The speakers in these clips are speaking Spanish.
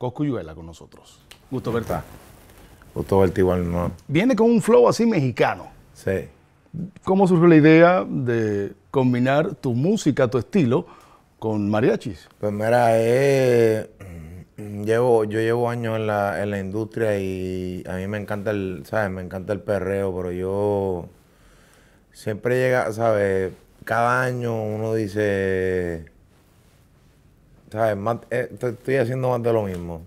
Coscuyuela con nosotros. Gusto verte. Gusto verte igual. No. Viene con un flow así mexicano. Sí. ¿Cómo surgió la idea de combinar tu música, tu estilo, con mariachis? Pues mira, eh, llevo, yo llevo años en la, en la industria y a mí me encanta el, ¿sabes? Me encanta el perreo, pero yo siempre llega, ¿sabes? Cada año uno dice, eh, estoy haciendo más de lo mismo.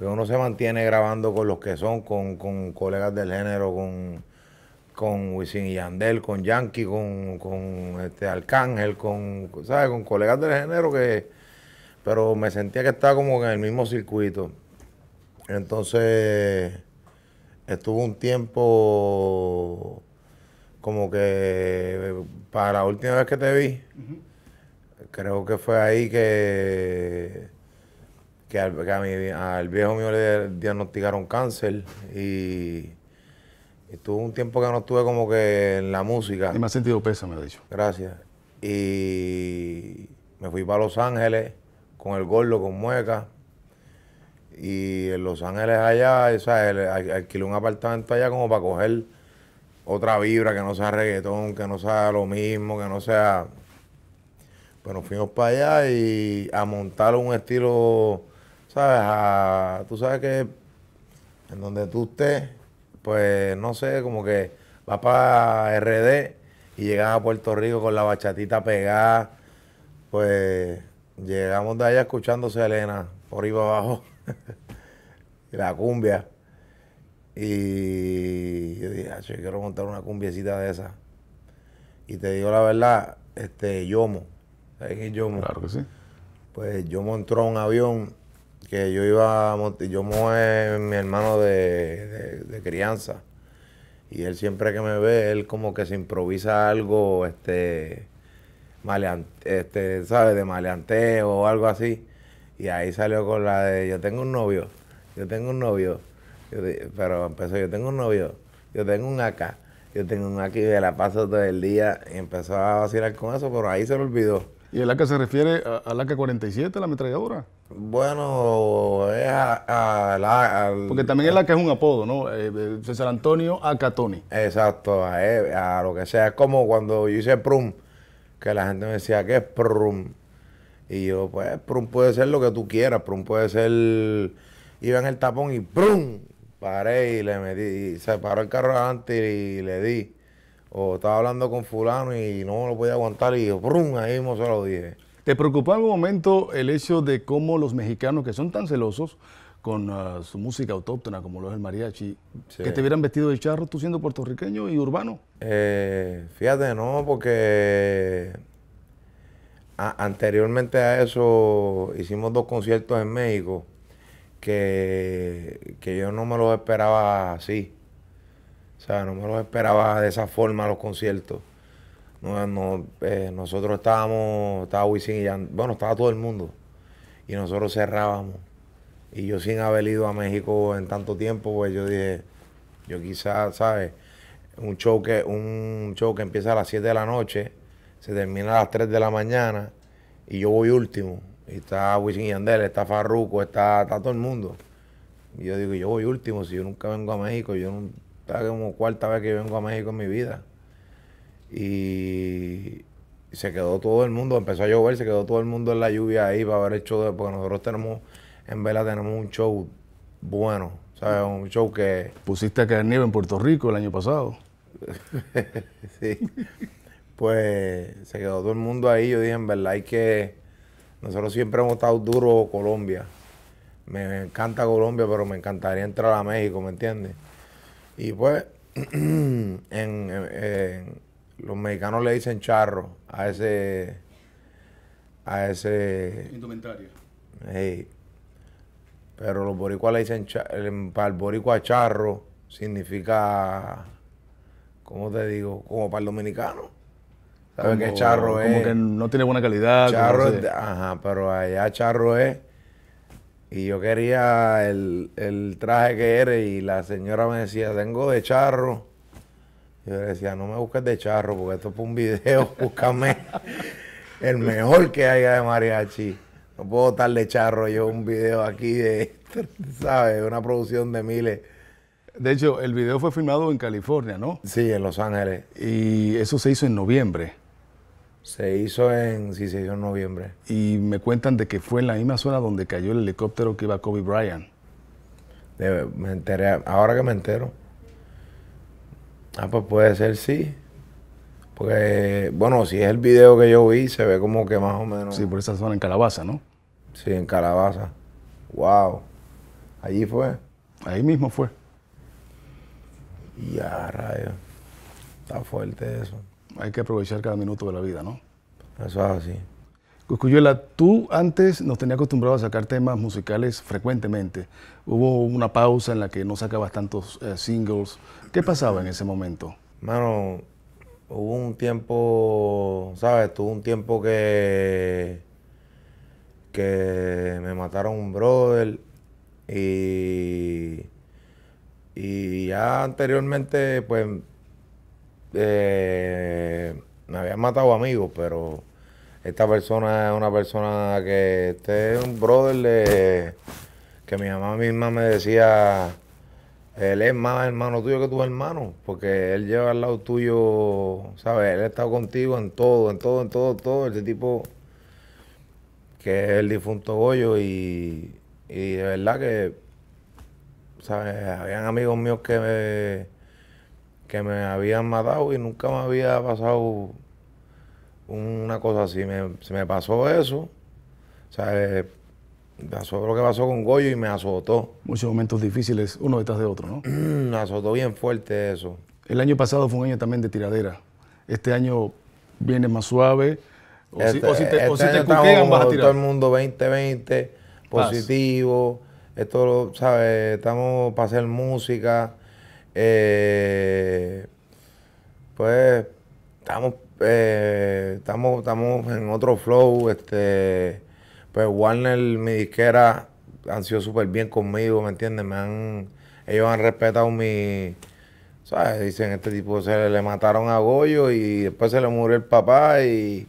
uno se mantiene grabando con los que son, con, colegas del género, con, con Wisin y Yandel, con Yankee, con, con este Arcángel, con, Con colegas del género que... Pero me sentía que estaba como en el mismo circuito. Entonces, estuvo un tiempo como que eh, para la última vez que te vi creo que fue ahí que, que, al, al viejo mío le diagnosticaron cáncer y, y, un tiempo que no estuve como que en la música. Y me ha sentido pesa, me ha dicho. Gracias. Y me fui para Los Ángeles con el gordo, con mueca. Y en Los Ángeles allá, o alquilé un apartamento allá como para coger otra vibra que no sea reggaetón, que no sea lo mismo, que no sea bueno, fuimos para allá y a montar un estilo, ¿sabes? tú sabes que en donde tú estés, pues no sé, como que vas para RD y llegas a Puerto Rico con la bachatita pegada. Pues llegamos de allá escuchando Elena, por ahí abajo. la cumbia. Y yo dije, quiero montar una cumbiecita de esa. Y te digo la verdad, este, Yomo Claro que sí. Pues yo entró un avión que yo iba a yo mi hermano de, crianza. Y él siempre que me ve, él como que se improvisa algo, este, maleante, este, ¿sabes? De maleanteo o algo así. Y ahí salió con la de, yo tengo un novio, yo tengo un novio. pero empezó, yo tengo un novio, yo tengo un acá, yo tengo un aquí me la paso todo el día. Y empezó a vacilar con eso, pero ahí se lo olvidó. ¿Y el AK se refiere al AK-47, la ametralladora? Bueno, es a, la, Porque también el AK es un apodo, ¿no? Eh, eh, César Antonio AK Tony. Exacto, eh, a, lo que sea. Es como cuando yo hice Prum, que la gente me decía, que es Prum? Y yo, pues, Prum puede ser lo que tú quieras. Prum puede ser... Iba en el tapón y Prum, paré y le metí, y se paró el carro adelante y le di o estaba hablando con fulano y no lo podía aguantar y ¡brum! ahí mismo se lo dije. ¿Te preocupó en algún momento el hecho de cómo los mexicanos, que son tan celosos con ah, su música autóctona como lo es el mariachi, que te hubieran vestido de charro tú siendo puertorriqueño y urbano? Eh, fíjate, no, porque anteriormente a eso hicimos dos conciertos en México que, que yo no me los esperaba así. O sea, no me los esperaba de esa forma los conciertos. Eh, nosotros estábamos, estaba Wisin y Yandel, bueno, estaba todo el mundo. Y nosotros cerrábamos. Y yo sin haber ido a México en tanto tiempo, pues yo dije, yo quizás, ¿sabes? Un show que, un show empieza a las 7 de la noche, se termina a las 3 de la mañana, y yo voy último. Y está Wisin y Yandel, está Farruco está, está todo el mundo. Y yo digo, yo voy último, si yo nunca vengo a México, yo no, esta como cuarta vez que vengo a México en mi vida. Y se quedó todo el mundo, empezó a llover, se quedó todo el mundo en la lluvia ahí para ver el show, porque nosotros tenemos, en Vela tenemos un show bueno, ¿sabes? Un show que... Pusiste a caer nieve en Puerto Rico el año pasado. sí. Pues se quedó todo el mundo ahí, yo dije, en verdad hay que... Nosotros siempre hemos estado duro Colombia. Me encanta Colombia, pero me encantaría entrar a México, ¿me entiendes? Y pues, en, los mexicanos le dicen charro a ese. a ese. Indumentario. Pero los boricuas le dicen. para el boricua charro significa. ¿Cómo te digo? Como para el dominicano. ¿Sabes qué charro es? Como que no tiene buena calidad. Charro, ajá, pero allá charro es y yo quería el, traje que eres y la señora me decía, tengo de charro. Yo le decía, no me busques de charro, porque esto es un video, búscame el mejor que haya de mariachi. No puedo estar de charro yo un video aquí de, ¿sabes? Una producción de miles. De hecho, el video fue filmado en California, ¿no? Sí, en Los Ángeles. Y eso se hizo en noviembre. Se hizo en, sí, en noviembre. Y me cuentan de que fue en la misma zona donde cayó el helicóptero que iba Kobe Bryant. me enteré, ahora que me entero. Ah, pues puede ser, sí. Porque, bueno, si es el video que yo vi, se ve como que más o menos. Sí, por esa zona en Calabaza, ¿no? Sí, en Calabaza. Wow. Allí fue. Ahí mismo fue. Ya, rayo. Está fuerte eso hay que aprovechar cada minuto de la vida, ¿no? Eso es así. Cuscuyuela, tú antes nos tenías acostumbrado a sacar temas musicales frecuentemente. Hubo una pausa en la que no sacabas tantos eh, singles. ¿Qué pasaba en ese momento? Mano, hubo un tiempo, ¿sabes? Tuvo un tiempo que, que me mataron un brother y, y ya anteriormente, pues eh, me habían matado amigos, pero esta persona es una persona que este es un brother que mi mamá misma me decía, él es más hermano tuyo que tu hermano porque él lleva al lado tuyo, ¿sabes? Él ha estado contigo en todo, en todo, en todo, todo. ese tipo que es el difunto Goyo y, y de verdad que, ¿sabes? Habían amigos míos que... Me, que me habían matado y nunca me había pasado una cosa así. Me, se me pasó eso. O eh, pasó lo que pasó con Goyo y me azotó. Muchos momentos difíciles, uno detrás de otro, ¿no? me azotó bien fuerte eso. El año pasado fue un año también de tiradera. Este año viene más suave. O si, te, este o si te Todo el mundo 2020, positivo. Esto, ¿sabes? Estamos para hacer música eh, pues estamos, eh, estamos, estamos en otro flow. Este, pues Warner, mi disquera, han sido súper bien conmigo, ¿me entiendes? Me han, ellos han respetado mi... ¿Sabes? Dicen, este tipo se le mataron a Goyo y después se le murió el papá y,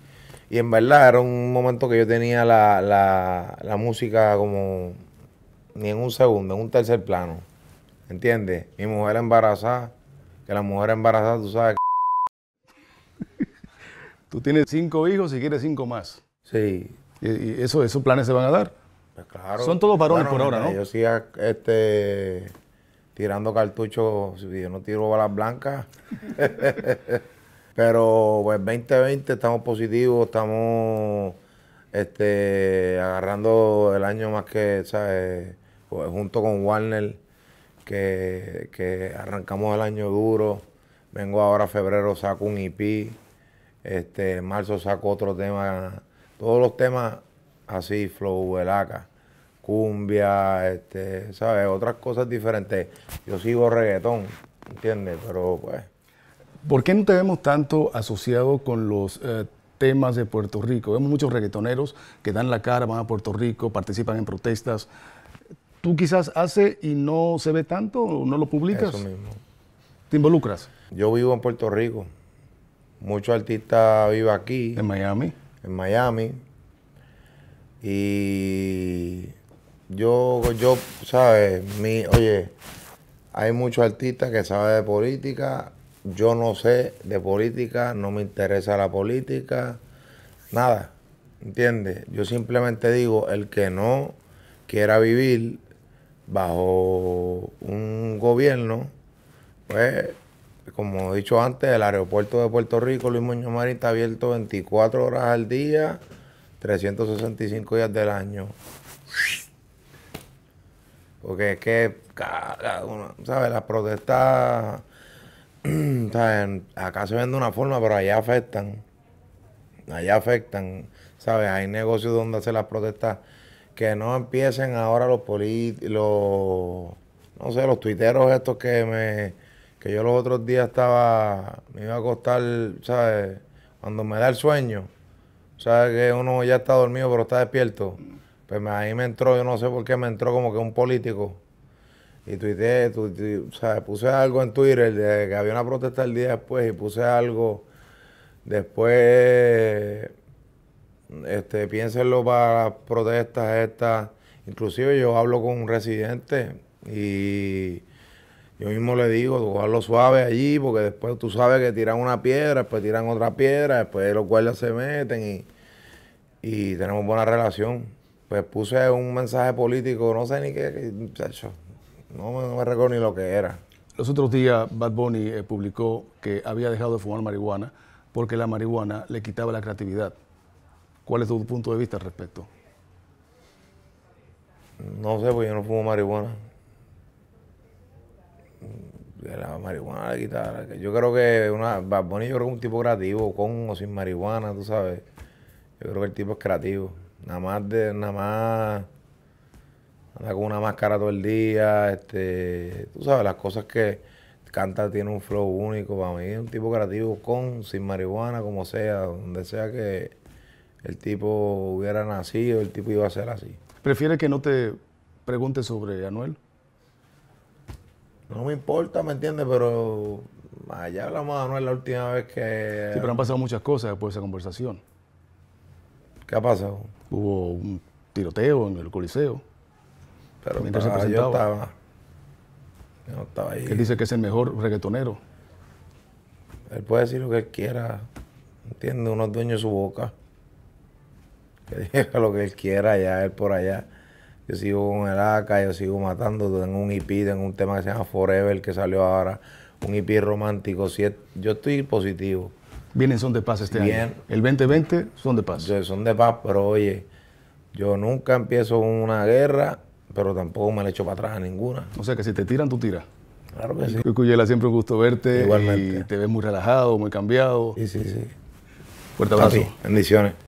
y en verdad era un momento que yo tenía la, la, la música como ni en un segundo, en un tercer plano. ¿Entiendes? Mi mujer embarazada. Que la mujer embarazada, tú sabes que... tú tienes cinco hijos y quieres cinco más. Sí. ¿Y, esos planes se van a dar? Pues claro. Son todos varones por ahora, ¿no? Yo siga este, tirando cartuchos. Yo no tiro balas blancas. Pero pues 2020 estamos positivos, estamos este, agarrando el año más que, ¿sabes? junto con Warner que, arrancamos el año duro. Vengo ahora a febrero, saco un IP. E este, en marzo saco otro tema. Todos los temas así, flow, velaca, cumbia, este, ¿sabes? Otras cosas diferentes. Yo sigo reggaetón, ¿entiendes? Pero pues... ¿Por qué no te vemos tanto asociado con los eh, temas de Puerto Rico? Vemos muchos reggaetoneros que dan la cara, van a Puerto Rico, participan en protestas, tú quizás hace y no se ve tanto, o no lo publicas. Eso mismo. ¿Te involucras? Yo vivo en Puerto Rico. Muchos artistas viven aquí. ¿En Miami? En Miami. Y yo, yo, ¿sabes? Mi, oye, hay muchos artistas que saben de política. Yo no sé de política, no me interesa la política, nada. ¿Entiendes? Yo simplemente digo, el que no quiera vivir bajo un gobierno, pues, como he dicho antes, el aeropuerto de Puerto Rico, Luis Muñoz Marín, está abierto 24 horas al día, 365 días del año. Porque es que cada uno, ¿sabes? Las protestas, Acá se ven de una forma, pero allá afectan. Allá afectan, ¿sabes? Hay negocios donde hacer las protestas que no empiecen ahora los políticos, no sé, los tuiteros estos que me, que yo los otros días estaba, me iba a costar ¿sabes? Cuando me da el sueño, ¿sabes? Que uno ya está dormido pero está despierto. Pues ahí me entró, yo no sé por qué me entró como que un político. Y tuiteé, ¿sabes? Puse algo en Twitter de que había una protesta el día después y puse algo después este, piénsenlo para las protestas estas. Inclusive yo hablo con un residente y yo mismo le digo, lo suave allí, porque después tú sabes que tiran una piedra, después tiran otra piedra, después los guardias se meten y, y tenemos buena relación. Pues puse un mensaje político, no sé ni qué, no, me recuerdo ni lo que era. Los otros días Bad Bunny eh, publicó que había dejado de fumar marihuana porque la marihuana le quitaba la creatividad. ¿Cuál es tu punto de vista al respecto? No sé, porque yo no fumo marihuana. la marihuana, la guitarra. Yo creo que una, yo creo un tipo creativo, con o sin marihuana, tú sabes. Yo creo que el tipo es creativo. Nada más de, nada más anda con una máscara todo el día, este, tú sabes, las cosas que canta tiene un flow único para mí, es un tipo creativo con, sin marihuana, como sea, donde sea que, el tipo hubiera nacido, el tipo iba a ser así. ¿Prefieres que no te pregunte sobre Anuel? No me importa, ¿me entiendes? Pero allá hablamos de Anuel la última vez que... Sí, pero han pasado muchas cosas después de esa conversación. ¿Qué ha pasado? Hubo un tiroteo en el Coliseo. Pero yo estaba. Yo estaba ahí. Él dice que es el mejor reggaetonero. Él puede decir lo que él quiera. ¿Entiendes? Uno es dueño de su boca. Que diga lo que él quiera, ya él por allá. Yo sigo con el AK, yo sigo matando. Tengo un IP, tengo un tema que se llama Forever que salió ahora. Un IP romántico. yo estoy positivo. Vienen son de paz este año. El 2020 son de paz. son de paz, pero oye, yo nunca empiezo una guerra, pero tampoco me la echo para atrás a ninguna. O sea que si te tiran, tú tiras. Claro que sí. Cuyela, siempre un gusto verte. Igualmente. te ves muy relajado, muy cambiado. Sí, sí, sí. Fuerte abrazo. bendiciones.